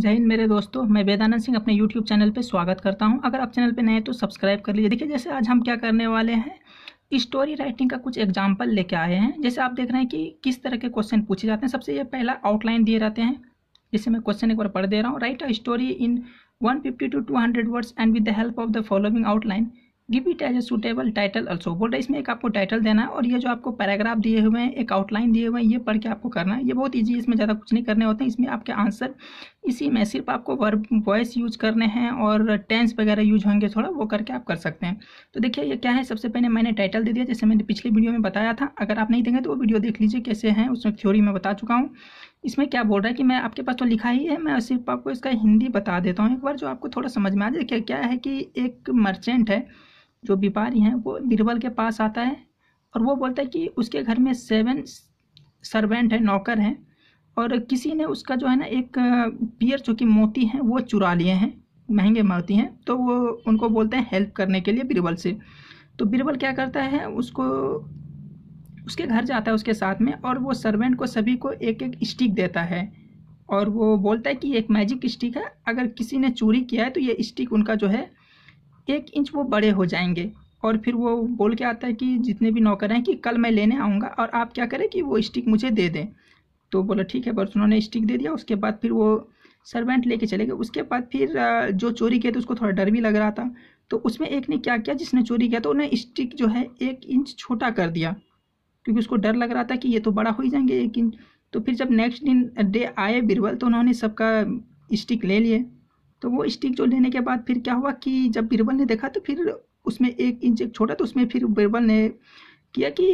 जय हिंद मेरे दोस्तों मैं वेदानंद सिंह अपने YouTube चैनल पर स्वागत करता हूं अगर आप चैनल पर नए हैं तो सब्सक्राइब कर लीजिए देखिए जैसे आज हम क्या करने वाले हैं स्टोरी राइटिंग का कुछ एग्जाम्पल लेके आए हैं जैसे आप देख रहे हैं कि किस तरह के क्वेश्चन पूछे जाते हैं सबसे ये पहला आउटलाइन दिए रहते हैं जैसे मैं क्वेश्चन एक बार पढ़ दे रहा हूँ write a story in one fifty to two hundred words and with the help of the following outline give it as a suitable title also बोल रहा है इसमें एक आपको टाइटल देना है और ये जो आपको पैराग्राफ दिए हुए हैं एक आउटलाइन दिए हुए हैं ये पढ़ के आपको करना है ये बहुत ईजी है इसमें ज़्यादा कुछ नहीं करने होते हैं इसमें आपके आंसर इसी में सिर्फ आपको वर्ब वॉइस यूज करने हैं और टेंस वगैरह यूज होंगे थोड़ा वो करके आप कर सकते हैं तो देखिए ये क्या है सबसे पहले मैंने टाइटल दे दिया जैसे मैंने पिछले वीडियो में बताया था अगर आप नहीं देंगे तो वो वीडियो देख लीजिए कैसे हैं उसमें थ्योरी में बता चुका हूँ इसमें क्या बोल रहा है कि मैं आपके पास तो लिखा ही है मैं सिर्फ आपको इसका हिंदी बता देता हूँ एक बार जो आपको थोड़ा समझ में आ जाए क्या है कि एक मर्चेंट है जो व्यापारी हैं वो बीरबल के पास आता है और वो बोलता है कि उसके घर में सेवन सर्वेंट हैं नौकर हैं और किसी ने उसका जो है ना एक पियर जो कि मोती हैं वो चुरा लिए हैं महंगे मोती हैं तो वो उनको बोलते हैं हेल्प करने के लिए बीरबल से तो बीरबल क्या करता है उसको उसके घर जाता है उसके साथ में और वो सर्वेंट को सभी को एक एक स्टिक देता है और वो बोलता है कि एक मैजिक स्टिक है अगर किसी ने चोरी किया है तो ये स्टिक उनका जो है एक इंच वो बड़े हो जाएंगे और फिर वो बोल के आता है कि जितने भी नौकर हैं कि कल मैं लेने आऊँगा और आप क्या करें कि वो स्टिक मुझे दे दें तो बोला ठीक है बस उन्होंने स्टिक दे दिया उसके बाद फिर वो सर्वेंट लेके चले गए उसके बाद फिर जो चोरी किया था उसको थोड़ा डर भी लग रहा था तो उसमें एक ने क्या किया जिसने चोरी किया तो उन्हें स्टिक जो है एक इंच छोटा कर दिया क्योंकि उसको डर लग रहा था कि ये तो बड़ा हो ही जाएंगे एक इंच तो फिर जब नेक्स्ट दिन डे आए बिरबल तो उन्होंने सबका स्टिक ले लिए तो वो स्टिक जो लेने के बाद फिर क्या हुआ कि जब बीरबल ने देखा तो फिर उसमें एक इंच एक छोटा तो उसमें फिर बीरबल ने किया कि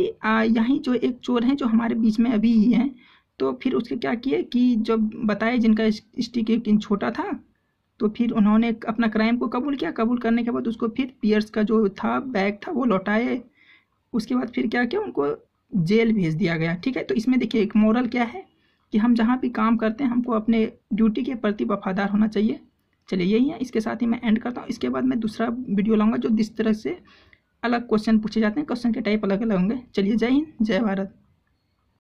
यहीं जो एक चोर हैं जो हमारे बीच में अभी ही हैं तो फिर उसके क्या किए कि जब बताए जिनका स्टिक एक इंच छोटा था तो फिर उन्होंने अपना क्राइम को कबूल किया कबूल करने के बाद उसको फिर पियर्स का जो था बैग था वो लौटाए उसके बाद फिर क्या किया उनको जेल भेज दिया गया ठीक है तो इसमें देखिए एक मॉरल क्या है कि हम जहाँ भी काम करते हैं हमको अपने ड्यूटी के प्रति वफादार होना चाहिए चलिए यही है इसके साथ ही मैं एंड करता हूँ इसके बाद मैं दूसरा वीडियो लाऊंगा जो जिस तरह से अलग क्वेश्चन पूछे जाते हैं क्वेश्चन के टाइप अलग अलग होंगे चलिए जय हिंद जय भारत